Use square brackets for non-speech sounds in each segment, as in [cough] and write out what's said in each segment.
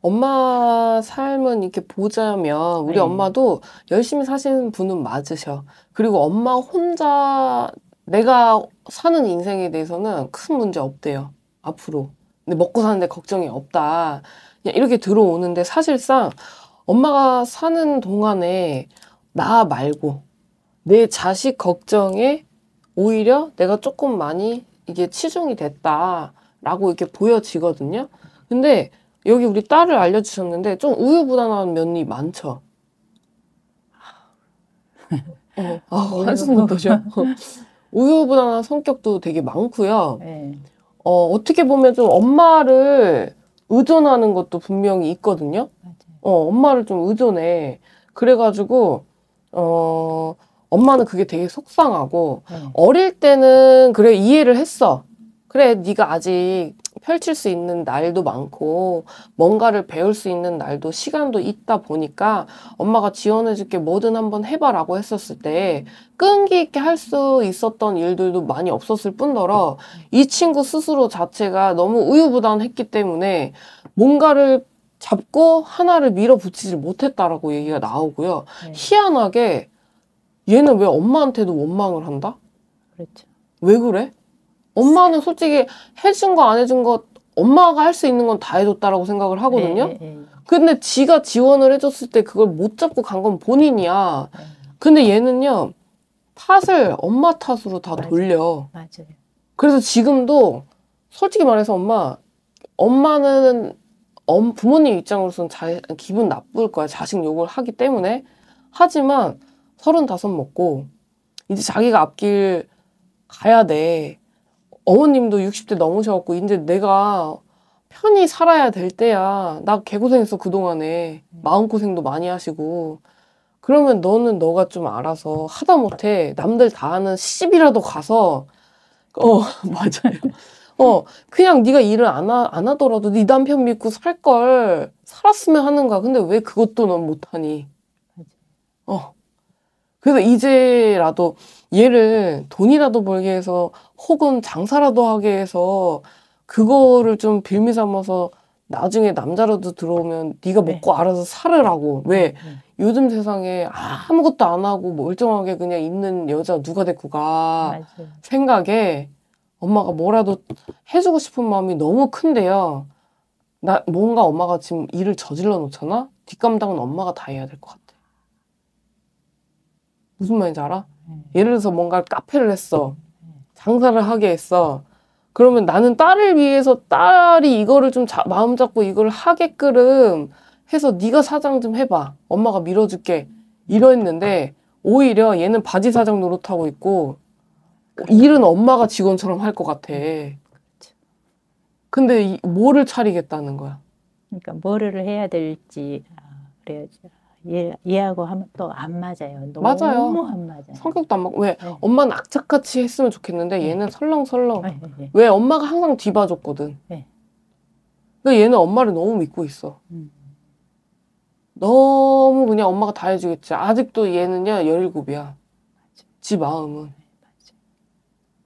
엄마 삶은 이렇게 보자면 우리 네. 엄마도 열심히 사시는 분은 맞으셔. 그리고 엄마 혼자 내가 사는 인생에 대해서는 큰 문제 없대요. 앞으로. 근데 먹고 사는데 걱정이 없다. 그냥 이렇게 들어오는데 사실상 엄마가 사는 동안에 나 말고 내 자식 걱정에 오히려 내가 조금 많이 이게 치중이 됐다라고 이렇게 보여지거든요. 근데 여기 우리 딸을 알려주셨는데 좀 우유부단한 면이 많죠. 아, 네. 어, 아, 한숨도 더셔. 우유부단한 성격도 되게 많고요. 네. 어, 어떻게 보면 좀 엄마를 의존하는 것도 분명히 있거든요 어, 엄마를 좀 의존해. 그래가지고, 어, 엄마는 그게 되게 속상하고, 네. 어릴 때는 그래, 이해를 했어. 그래 네가 아직 펼칠 수 있는 날도 많고 뭔가를 배울 수 있는 날도 시간도 있다 보니까 엄마가 지원해 줄게 뭐든 한번 해봐라고 했었을 때 끈기 있게 할 수 있었던 일들도 많이 없었을 뿐더러 이 친구 스스로 자체가 너무 우유부단했기 때문에 뭔가를 잡고 하나를 밀어붙이지 못했다라고 얘기가 나오고요. 네. 희한하게 얘는 왜 엄마한테도 원망을 한다? 그렇죠. 왜 그래? 엄마는 솔직히 해준 거 안 해준 거 엄마가 할 수 있는 건 다 해줬다라고 생각을 하거든요. 네, 네, 네. 근데 지가 지원을 해줬을 때 그걸 못 잡고 간 건 본인이야. 근데 얘는요 탓을 엄마 탓으로 다 돌려. 맞아요. 그래서 지금도 솔직히 말해서 엄마 엄마는 부모님 입장으로서는 자, 기분 나쁠 거야 자식 욕을 하기 때문에 하지만 서른다섯 먹고 이제 자기가 앞길 가야 돼. 어머님도 60대 넘으셔갖고 이제 내가 편히 살아야 될 때야. 나 개고생했어 그동안에. 음. 마음고생도 많이 하시고. 그러면 너는 너가 좀 알아서 하다 못해 남들 다 하는 시집이라도 가서 어 [laughs] 맞아요. 어 그냥 네가 일을 안, 하, 안 하더라도 네 남편 믿고 살 걸 살았으면 하는 거야. 근데 왜 그것도 넌 못하니? 어 그래서 이제라도 얘를 돈이라도 벌게 해서 혹은 장사라도 하게 해서 그거를 좀 빌미 삼아서 나중에 남자라도 들어오면 네가 네. 먹고 네. 알아서 살으라고 음, 왜 네. 요즘 세상에 아무것도 안 하고 뭐 멀쩡하게 그냥 있는 여자 누가 데리고 가 맞아요. 생각에 엄마가 뭐라도 해주고 싶은 마음이 너무 큰데요 나 뭔가 엄마가 지금 일을 저질러 놓잖아 뒷감당은 엄마가 다 해야 될 것 같아 무슨 말인지 알아? 예. 예를 들어서 뭔가 카페를 했어. 예. 장사를 하게 했어. 그러면 나는 딸을 위해서 딸이 이거를 좀 자, 마음 잡고 이걸 하게끔 해서 네가 사장 좀 해봐. 엄마가 밀어줄게. 이랬는데 오히려 얘는 바지 사장 노릇하고 있고 일은 엄마가 직원처럼 할 것 같아. 그렇죠. 근데 이, 뭐를 차리겠다는 거야? 그러니까 뭐를 해야 될지 아, 그래야지. 얘, 예, 얘하고 하면 또 안 맞아요. 너무 맞아요. 안 맞아요. 성격도 안 맞고 왜 네. 엄마는 악착같이 했으면 좋겠는데 네. 얘는 설렁설렁. 네, 네, 네. 왜 엄마가 항상 뒤봐줬거든. 네. 근데 얘는 엄마를 너무 믿고 있어. 음. 너무 그냥 엄마가 다 해주겠지. 아직도 얘는요 17이야. 지 마음은.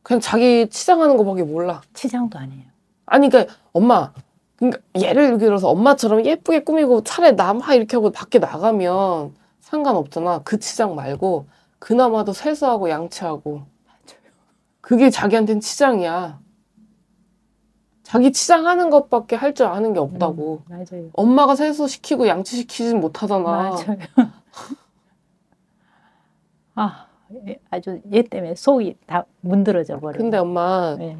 그냥 자기 치장하는 거밖에 몰라. 치장도 아니에요. 아니 그러니까 엄마 그러니까 얘를 들어서 엄마처럼 예쁘게 꾸미고 차례 남하 이렇게 하고 밖에 나가면 상관없잖아. 그 치장 말고 그나마도 세수하고 양치하고 그게 자기한테는 치장이야. 자기 치장하는 것밖에 할 줄 아는 게 없다고. 음, 맞아요. 엄마가 세수시키고 양치시키진 못하잖아. 맞아요. [laughs] 아, 예, 아주 얘 때문에 속이 다 문드러져 버려. 근데 엄마 네.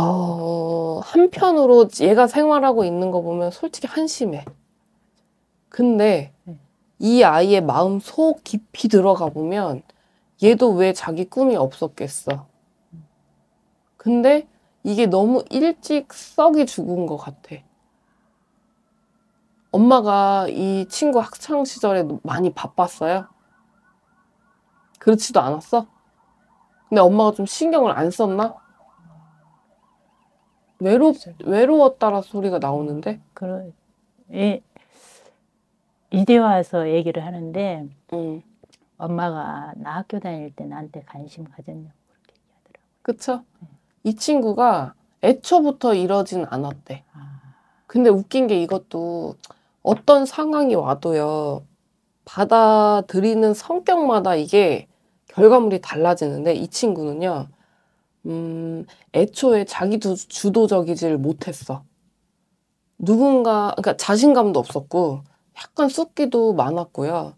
어, 한편으로 얘가 생활하고 있는 거 보면 솔직히 한심해. 근데 네. 이 아이의 마음 속 깊이 들어가 보면 얘도 왜 자기 꿈이 없었겠어. 근데 이게 너무 일찍 썩이 죽은 것 같아. 엄마가 이 친구 학창 시절에 많이 바빴어요? 그렇지도 않았어? 근데 엄마가 좀 신경을 안 썼나? 외롭 외로웠다라 소리가 나오는데 그래 예. 이대 와서 얘기를 하는데 음. 엄마가 나 학교 다닐 때 나한테 관심 가졌냐고 그렇게 얘기하더라고. 그쵸? 네. 이 친구가 애초부터 이러진 않았대. 아. 근데 웃긴 게 이것도 어떤 상황이 와도요 받아들이는 성격마다 이게 결과물이 달라지는데 이 친구는요 음, 애초에 자기 도 주도적이질 못했어. 누군가, 그러니까 자신감도 없었고, 약간 쑥기도 많았고요.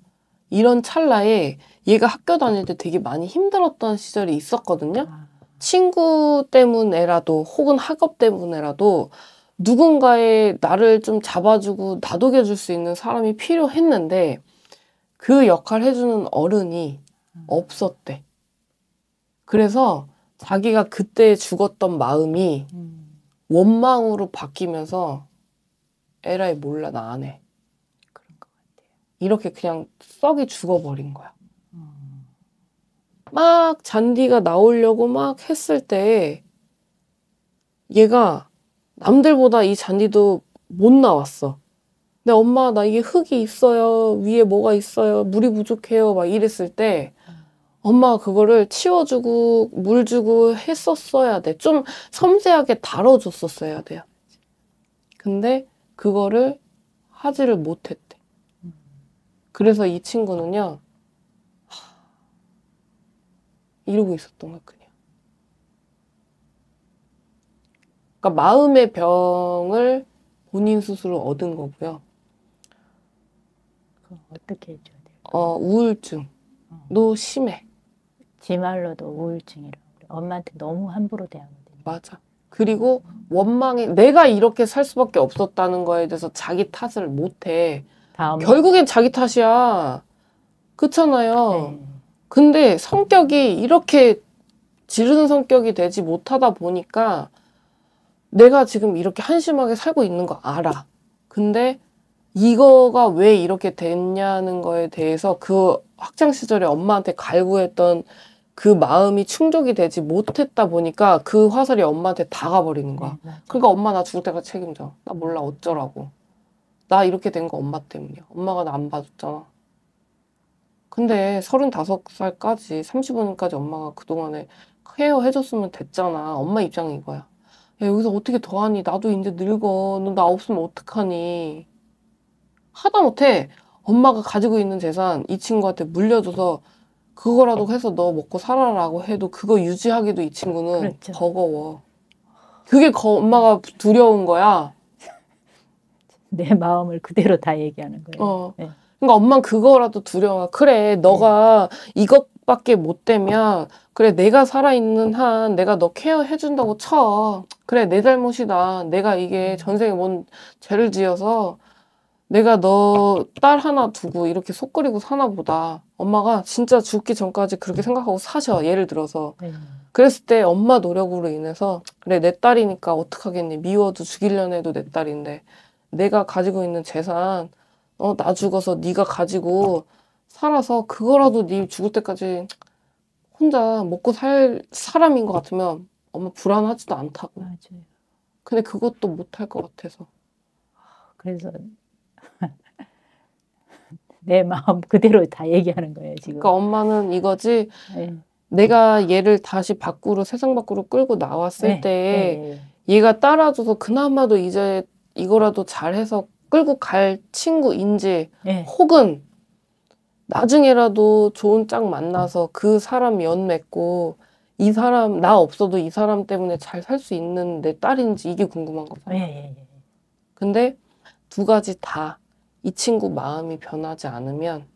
이런 찰나에 얘가 학교 다닐 때 되게 많이 힘들었던 시절이 있었거든요. 아. 친구 때문에라도 혹은 학업 때문에라도 누군가의 나를 좀 잡아주고 다독여줄 수 있는 사람이 필요했는데 그 역할 해주는 어른이 음. 없었대. 그래서 자기가 그때 죽었던 마음이 음. 원망으로 바뀌면서 에라이 몰라 나 안 해. 그런 것 같아요. 이렇게 그냥 썩이 죽어버린 거야. 음. 막 잔디가 나오려고 막 했을 때 얘가 남들보다 이 잔디도 못 나왔어. 근데 엄마 나 이게 흙이 있어요. 위에 뭐가 있어요. 물이 부족해요. 막 이랬을 때 엄마가 그거를 치워주고 물 주고 했었어야 돼. 좀 섬세하게 다뤄줬었어야 돼요. 근데 그거를 하지를 못했대. 그래서 이 친구는요, 하, 이러고 있었던 거 그냥. 그러니까 마음의 병을 본인 스스로 얻은 거고요. 어떻게 해줘야 돼요? 어, 우울증도 심해. 지 말로도 우울증이라고 엄마한테 너무 함부로 대하면든 맞아. 그리고 원망에 내가 이렇게 살 수밖에 없었다는 거에 대해서 자기 탓을 못해. 다엄 결국엔 자기 탓이야. 그렇잖아요. 네. 근데 성격이 이렇게 지르는 성격이 되지 못하다 보니까 내가 지금 이렇게 한심하게 살고 있는 거 알아. 근데 이거가 왜 이렇게 됐냐는 거에 대해서 그 학창 시절에 엄마한테 갈구했던 그 마음이 충족이 되지 못했다 보니까 그 화살이 엄마한테 다 가버리는 거야. 네, 그러니까 엄마 나 죽을 때까지 책임져. 나 몰라 어쩌라고. 나 이렇게 된 거 엄마 때문이야. 엄마가 나 안 봐줬잖아. 근데 서른 살까지 삼십 년까지 엄마가 그동안에 케어해줬으면 됐잖아. 엄마 입장이 거야 야, 여기서 어떻게 더하니? 나도 이제 늙어. 너 나 없으면 어떡하니? 하다못해 엄마가 가지고 있는 재산 이 친구한테 물려줘서 그거라도 해서 너 먹고 살아라고 해도 그거 유지하기도 이 친구는 그렇죠. 버거워. 그게 거, 엄마가 두려운 거야. [laughs] 내 마음을 그대로 다 얘기하는 거예요. 어. 네. 그러니까 엄마는 그거라도 두려워. 그래, 너가 네. 이것밖에 못 되면 그래 내가 살아있는 한 내가 너 케어해준다고 쳐. 그래 내 잘못이다. 내가 이게 음. 전생에 뭔 죄를 지어서 내가 너 딸 하나 두고 이렇게 속끓이고 사나 보다. 엄마가 진짜 죽기 전까지 그렇게 생각하고 사셔. 예를 들어서. 네. 그랬을 때 엄마 노력으로 인해서 그래 내 딸이니까 어떡하겠니 미워도 죽이려는 해도 내 딸인데 내가 가지고 있는 재산 어나 죽어서 네가 가지고 살아서 그거라도 네 죽을 때까지 혼자 먹고 살 사람인 것 같으면 엄마 불안하지도 않다고 맞아요. 근데 그것도 못할 것 같아서 그래서 내 마음 [laughs] 그대로 다 얘기하는 거예요, 지금. 그러니까 엄마는 이거지. 네. 내가 얘를 다시 밖으로 세상 밖으로 끌고 나왔을 네. 때 네. 얘가 따라줘서 그나마도 이제 이거라도 잘해서 끌고 갈 친구인지 네. 혹은 나중에라도 좋은 짝 만나서 그 사람 연 맺고 이 사람 나 없어도 이 사람 때문에 잘 살 수 있는 내 딸인지 이게 궁금한 거 예예예. 아요 근데 두 가지 다이 친구 마음이 변하지 않으면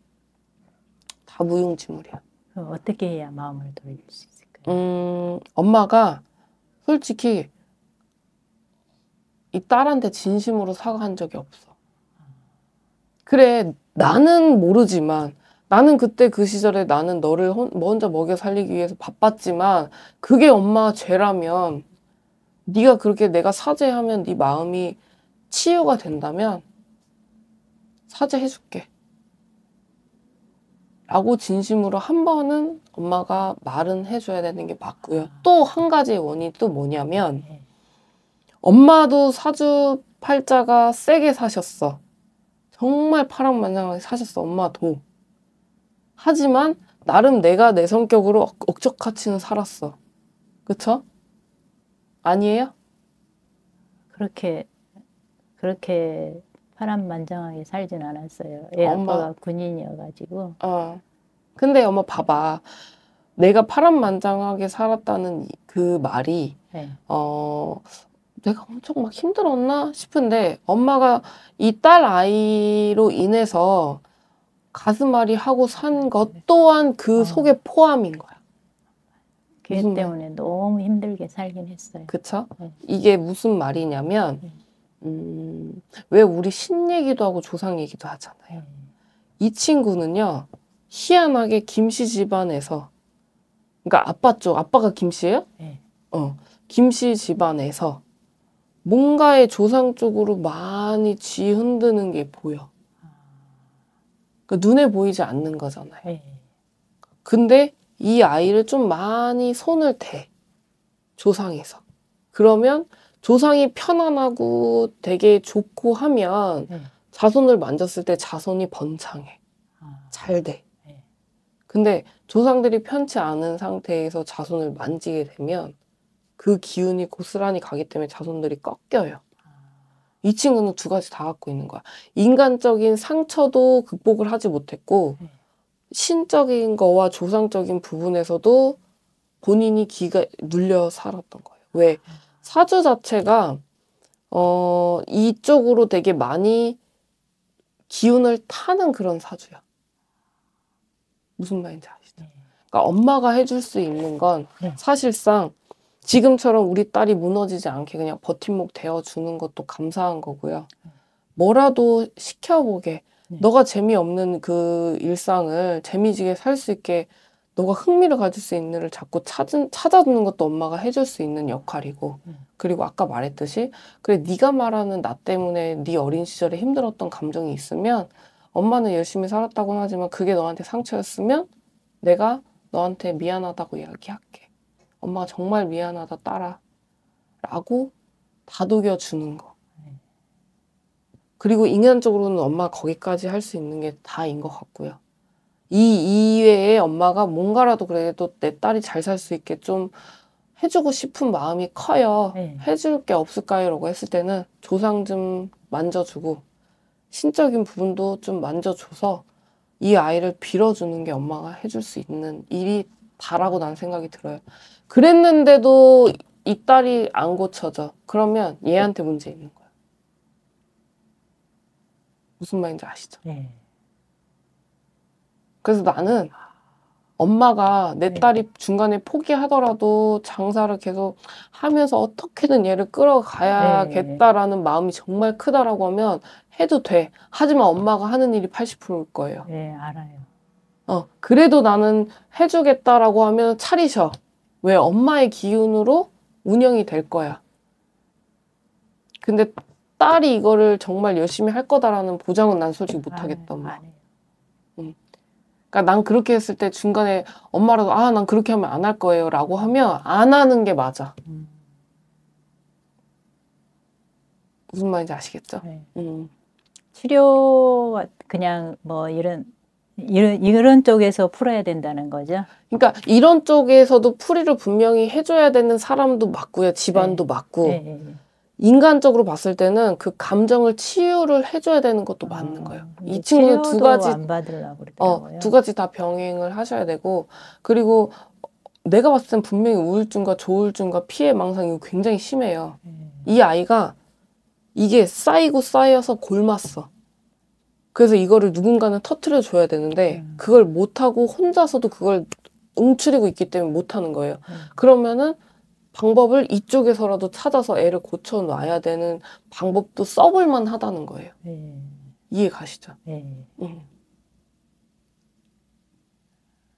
다 무용지물이야. 어, 어떻게 해야 마음을 돌릴 수 있을까요? 음, 엄마가 솔직히 이 딸한테 진심으로 사과한 적이 없어. 그래, 나는 모르지만 나는 그때 그 시절에 나는 너를 혼, 뭐 혼자 먹여 살리기 위해서 바빴지만 그게 엄마가 죄라면 네가 그렇게 내가 사죄하면 네 마음이 치유가 된다면 사죄해줄게. 라고 진심으로 한 번은 엄마가 말은 해줘야 되는 게 맞고요. 아. 또한 가지 원인이 또 뭐냐면, 네. 엄마도 사주 팔자가 세게 사셨어. 정말 파랑만장하게 사셨어, 엄마도. 하지만, 나름 내가 내 성격으로 억적같이는 살았어. 그쵸? 아니에요? 그렇게, 그렇게 파란만장하게 살진 않았어요. 애 엄마. 아빠가 군인이어가지고. 어. 근데 엄마 봐봐. 내가 파란만장하게 살았다는 그 말이 네. 어 내가 엄청 막 힘들었나 싶은데 엄마가 이 딸 아이로 인해서 가슴앓이 하고 산것 네. 또한 그 어. 속에 포함인 거야. 걔 때문에 너무 힘들게 살긴 했어요. 그쵸? 네. 이게 무슨 말이냐면 네. 음, 왜 우리 신 얘기도 하고 조상 얘기도 하잖아요. 이 친구는요, 희한하게 김씨 집안에서, 그러니까 아빠 쪽, 아빠가 김씨예요? 네. 어, 김씨 집안에서 뭔가의 조상 쪽으로 많이 쥐 흔드는 게 보여. 그러니까 눈에 보이지 않는 거잖아요. 네. 근데 이 아이를 좀 많이 손을 대. 조상에서. 그러면 조상이 편안하고 되게 좋고 하면 네. 자손을 만졌을 때 자손이 번창해. 아. 잘 돼. 네. 근데 조상들이 편치 않은 상태에서 자손을 만지게 되면 그 기운이 고스란히 가기 때문에 자손들이 꺾여요. 아. 이 친구는 두 가지 다 갖고 있는 거야. 인간적인 상처도 극복을 하지 못했고, 네. 신적인 거와 조상적인 부분에서도 본인이 기가 눌려 살았던 거예요. 왜? 아. 사주 자체가 어, 이쪽으로 되게 많이 기운을 타는 그런 사주야. 무슨 말인지 아시죠? 네. 그러니까 엄마가 해줄 수 있는 건 네. 사실상 지금처럼 우리 딸이 무너지지 않게 그냥 버팀목 되어주는 것도 감사한 거고요. 네. 뭐라도 시켜보게, 너가 재미없는 그 일상을 재미지게 살 수 있게 너가 흥미를 가질 수 있는 를 자꾸 찾은, 찾아주는 것도 엄마가 해줄 수 있는 역할이고 음. 그리고 아까 말했듯이 그래 네가 말하는 나 때문에 네 어린 시절에 힘들었던 감정이 있으면 엄마는 열심히 살았다고는 하지만 그게 너한테 상처였으면 내가 너한테 미안하다고 이야기할게 엄마가 정말 미안하다 따라 라고 다독여 주는 거 네. 그리고 인간적으로는 엄마 거기까지 할 수 있는 게 다인 것 같고요 이 이외에 엄마가 뭔가라도 그래도 내 딸이 잘 살 수 있게 좀 해주고 싶은 마음이 커요. 네. 해줄 게 없을까요? 라고 했을 때는 조상 좀 만져주고 신적인 부분도 좀 만져줘서 이 아이를 빌어주는 게 엄마가 해줄 수 있는 일이 다라고 난 생각이 들어요. 그랬는데도 이 딸이 안 고쳐져. 그러면 얘한테 문제 있는 거예 무슨 말인지 아시죠? 네. 그래서 나는 엄마가 내 네. 딸이 중간에 포기하더라도 장사를 계속 하면서 어떻게든 얘를 끌어가야겠다라는 네. 마음이 정말 크다라고 하면 해도 돼. 하지만 엄마가 하는 일이 80%일 거예요. 네, 알아요. 어, 그래도 나는 해주겠다라고 하면 차리셔. 왜 엄마의 기운으로 운영이 될 거야. 근데 딸이 이거를 정말 열심히 할 거다라는 보장은 난 솔직히 못 하겠다. 뭐. 그러니까 난 그렇게 했을 때 중간에 엄마라도 아, 난 그렇게 하면 안 할 거예요. 라고 하면 안 하는 게 맞아. 음. 무슨 말인지 아시겠죠? 네. 음. 치료, 그냥 뭐 이런, 이런, 이런 쪽에서 풀어야 된다는 거죠? 그러니까 이런 쪽에서도 풀이를 분명히 해줘야 되는 사람도 맞고요. 집안도 네. 맞고. 네, 네, 네. 인간적으로 봤을 때는 그 감정을 치유를 해줘야 되는 것도 맞는 아, 거예요. 아, 이 친구는 두 가지 어, 두 가지 다 병행을 하셔야 되고 그리고 내가 봤을 땐 분명히 우울증과 조울증과 피해 망상이 굉장히 심해요. 음. 이 아이가 이게 쌓이고 쌓여서 골맞어. 그래서 이거를 누군가는 터트려 줘야 되는데 음. 그걸 못 하고 혼자서도 그걸 움츠리고 있기 때문에 못 하는 거예요. 음. 그러면은 방법을 이쪽에서라도 찾아서 애를 고쳐 놔야 되는 방법도 써볼만 하다는 거예요. 네. 이해 가시죠? 네. 응. 음.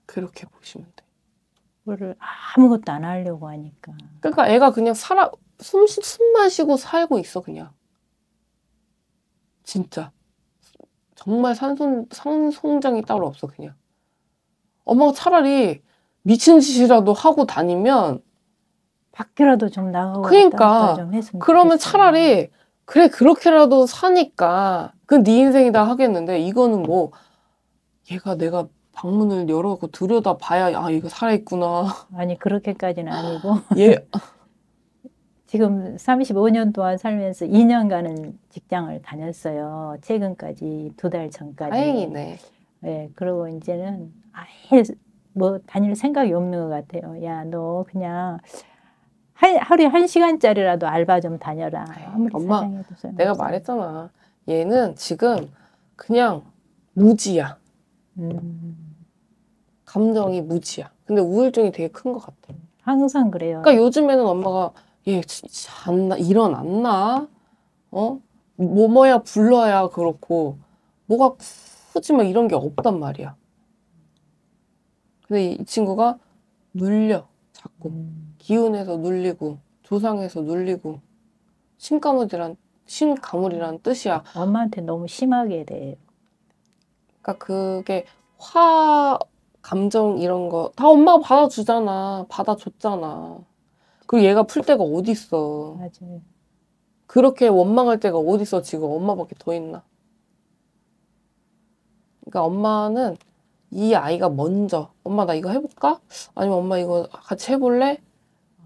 그렇게 보시면 돼. 그거를 아무것도 안 하려고 하니까. 그러니까 애가 그냥 살아 숨, 숨 마시고 살고 있어 그냥. 진짜 정말 산손 상송장이 따로 없어 그냥. 엄마가 차라리 미친 짓이라도 하고 다니면 밖이라도 좀 나가고 그러니까 좀 했으면 그러면 좋겠어요. 차라리 그래 그렇게라도 사니까 그네 인생이다 하겠는데 이거는 뭐 얘가 내가 방문을 열어고 들여다 봐야 아 이거 살아있구나 아니 그렇게까지는 아니고 [laughs] 예 지금 35년 동안 살면서 2년간은 직장을 다녔어요 최근까지 두 달 전까지 다행이네 예 그리고 이제는 아예 뭐 다닐 생각이 없는 것 같아요 야 너 그냥 한, 하루에 한 시간짜리라도 알바 좀 다녀라. 아무리 엄마, 사장해도 내가 말했잖아. 얘는 지금 그냥 무지야. 음. 감정이 무지야. 근데 우울증이 되게 큰 것 같아. 항상 그래요. 그러니까 요즘에는 엄마가 얘 잔나 일어났나? 어? 뭐뭐야 불러야 그렇고 뭐가 굳이 막 이런 게 없단 말이야. 근데 이 친구가 물려. 받고 음. 기운에서 눌리고 조상에서 눌리고 신가물이란 신가물이란 뜻이야. 엄마한테 너무 심하게 대해 그러니까 그게 화 감정 이런 거 다 엄마가 받아주잖아. 받아줬잖아. 그리고 얘가 풀 데가 어디 있어. 맞아 그렇게 원망할 데가 어디 있어 지금 엄마밖에 더 있나. 그러니까 엄마는 이 아이가 먼저 엄마 나 이거 해볼까? 아니면 엄마 이거 같이 해볼래?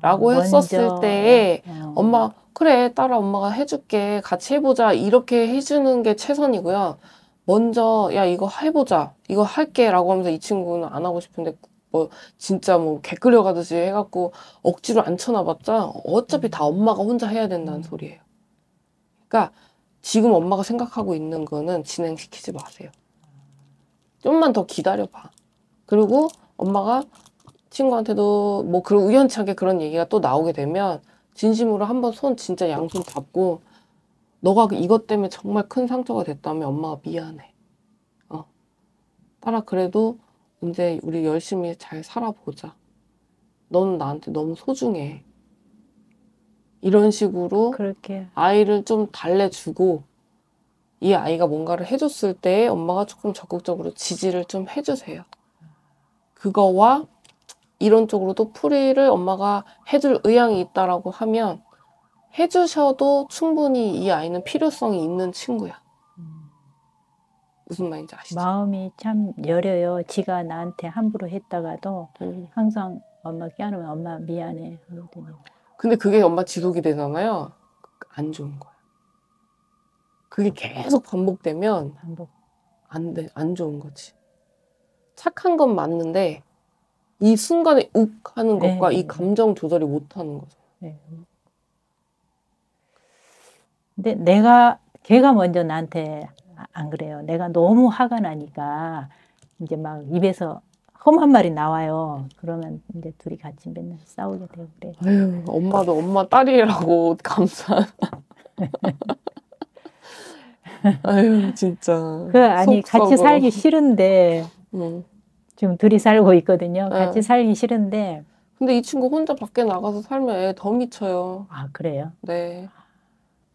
라고 했었을 때에 어. 엄마 그래 딸아 엄마가 해줄게 같이 해보자 이렇게 해주는 게 최선이고요. 먼저 야 이거 해보자 이거 할게라고 하면서 이 친구는 안 하고 싶은데 뭐 진짜 뭐 개끌려 가듯이 해갖고 억지로 앉혀놔봤자 어차피 다 엄마가 혼자 해야 된다는 소리예요. 그러니까 지금 엄마가 생각하고 있는 거는 진행시키지 마세요. 좀만 더 기다려봐. 그리고 엄마가 친구한테도 뭐 그런 우연찮게 그런 얘기가 또 나오게 되면 진심으로 한번 손 진짜 양손 잡고 너가 이것 때문에 정말 큰 상처가 됐다면 엄마가 미안해. 어. 딸아 그래도 이제 우리 열심히 잘 살아보자. 너는 나한테 너무 소중해. 이런 식으로 그럴게 아이를 좀 달래주고 이 아이가 뭔가를 해줬을 때 엄마가 조금 적극적으로 지지를 좀 해주세요. 그거와 이런 쪽으로도 풀이를 엄마가 해줄 의향이 있다라고 하면 해주셔도 충분히 이 아이는 필요성이 있는 친구야. 무슨 말인지 아시죠? 마음이 참 여려요. 지가 나한테 함부로 했다가도 음. 항상 엄마 깨안으면 엄마 미안해. 근데 그게 엄마 지속이 되잖아요. 안 좋은 거 그게 계속 반복되면 반복. 안 돼, 안 좋은 거지. 착한 건 맞는데 이 순간에 욱 하는 네. 것과 네. 이 감정 조절이 못 하는 거죠. 네. 근데 내가 걔가 먼저 나한테 아, 안 그래요. 내가 너무 화가 나니까 이제 막 입에서 험한 말이 나와요. 그러면 이제 둘이 같이 맨날 싸우게 되고 그래. 아유, 엄마도 엄마 딸이라고 [laughs] 감사. [laughs] 아유 진짜. 그 아니 속서고. 같이 살기 싫은데 음. [laughs] 지금 둘이 살고 있거든요. 네. 같이 살기 싫은데. 근데 이 친구 혼자 밖에 나가서 살면 애 더 미쳐요. 아 그래요? 네.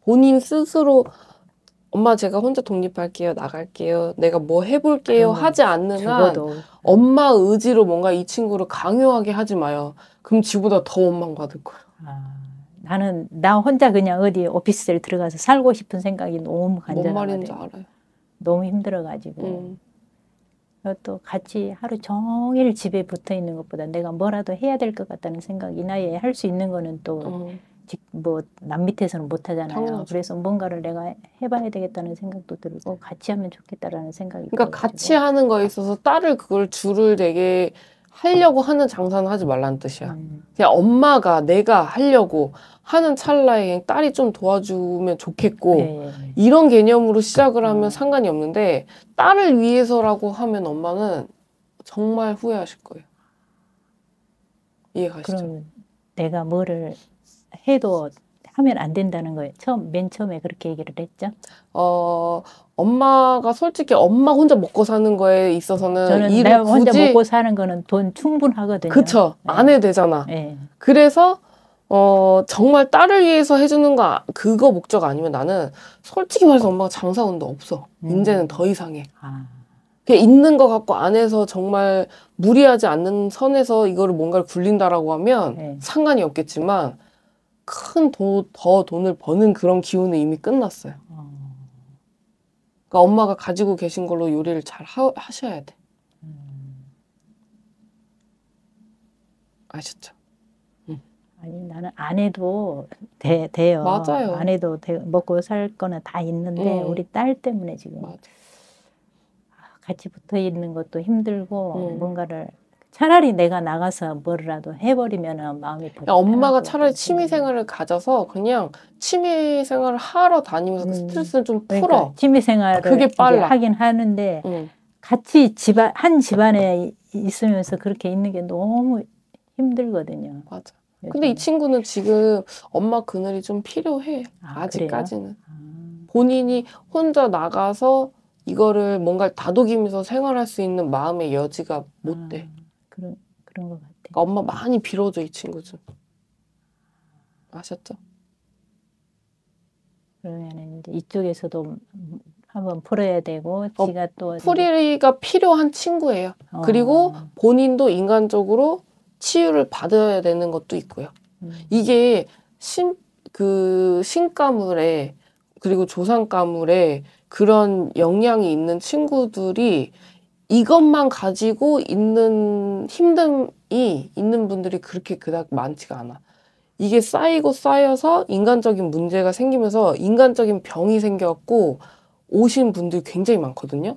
본인 스스로 엄마 제가 혼자 독립할게요 나갈게요 내가 뭐 해볼게요 하지 않는 죽어도. 엄마 의지로 뭔가 이 친구를 강요하게 하지 마요 그럼 지보다 더 원망 받을 거예요 아. 나는 나 혼자 그냥 어디 오피스텔 들어가서 살고 싶은 생각이 너무 간절하거든요. 알아요. 너무 힘들어가지고. 음. 또 같이 하루 종일 집에 붙어 있는 것보다 내가 뭐라도 해야 될 것 같다는 생각 이나에할 수 있는 거는 또 뭐남 음. 밑에서는 못 하잖아요. 당연하죠. 그래서 뭔가를 내가 해봐야 되겠다는 생각도 들고 같이 하면 좋겠다라는 생각이. 그러니까 같이 하는 거에 있어서 딸을 그걸 줄을 되게 하려고 하는 장사는 하지 말라는 뜻이야. 음. 그냥 엄마가 내가 하려고 하는 찰나에 딸이 좀 도와주면 좋겠고 네. 이런 개념으로 시작을 음. 하면 음. 상관이 없는데 딸을 위해서라고 하면 엄마는 정말 후회하실 거예요. 이해가시죠? 그럼 내가 뭐를 해도 하면 안 된다는 거예요. 처음 맨 처음에 그렇게 얘기를 했죠. 어 엄마가 솔직히 엄마 혼자 먹고 사는 거에 있어서는 저는 내가 혼자 굳이... 먹고 사는 거는 돈 충분하거든요. 그쵸 네. 안 해도 되잖아. 네. 그래서 어 정말 딸을 위해서 해주는 거 그거 목적 아니면 나는 솔직히 말해서 엄마가 장사 운도 없어. 음. 이제는 더 이상해. 아. 그냥 있는 것같고 안에서 정말 무리하지 않는 선에서 이거를 뭔가를 굴린다라고 하면 네. 상관이 없겠지만 큰 돈, 더 돈을 버는 그런 기운은 이미 끝났어요. 아. 그러니까 엄마가 가지고 계신 걸로 요리를 잘 하, 하셔야 돼. 음. 아셨죠? 응. 음. 아니 나는 안 해도 돼, 돼요. 맞아요. 안 해도 돼, 먹고 살 거는 다 있는데 응. 음. 우리 딸 때문에 지금 맞아. 아, 같이 붙어 있는 것도 힘들고 응. 뭔가를 차라리 내가 나가서 뭐라도 해버리면 마음이 그러 그러니까 엄마가 차라리 취미생활을 가져서 그냥 취미생활을 하러 다니면서 음. 스트레스를 좀 그러니까 풀어. 그러니까 취미생활을 그게 빨라. 하긴 하는데 음. 같이 집안 한 집안에 있으면서 그렇게 있는 게 너무 힘들거든요. 맞아. 요즘. 근데 이 친구는 지금 엄마 그늘이 좀 필요해. 아, 직까지는 아. 본인이 혼자 나가서 이거를 뭔가 다독이면서 생활할 수 있는 마음의 여지가 못 돼. 아. 그런 그런 것같아 그러니까 엄마 많이 빌어줘 이 친구 좀. 아셨죠? 그러면 이제 이쪽에서도 한번 풀어야 되고 어, 지가 또 풀이가 필요한 친구예요. 어. 그리고 본인도 인간적으로 치유를 받아야 되는 것도 있고요. 음. 이게 신그 신가물에 그리고 조상가물에 그런 영향이 있는 친구들이 이것만 가지고 있는 힘듦이 있는 분들이 그렇게 그닥 많지가 않아. 이게 쌓이고 쌓여서 인간적인 문제가 생기면서 인간적인 병이 생겼고 오신 분들이 굉장히 많거든요.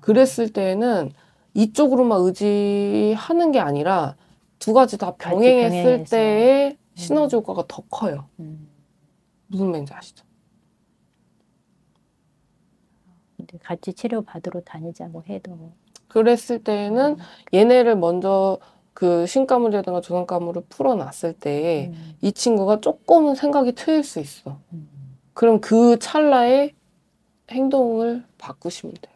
그랬을 때에는 이쪽으로만 의지하는 게 아니라 두 가지 다 병행했을 때의 음. 시너지 효과가 더 커요. 음. 무슨 말인지 아시죠? 같이 치료 받으러 다니자고 뭐 해도 그랬을 때에는 얘네를 먼저 그 신과물이라든가 조상과물을 풀어놨을 때에 음. 이 친구가 조금은 생각이 트일 수 있어. 음. 그럼 그 찰나에 행동을 바꾸시면 돼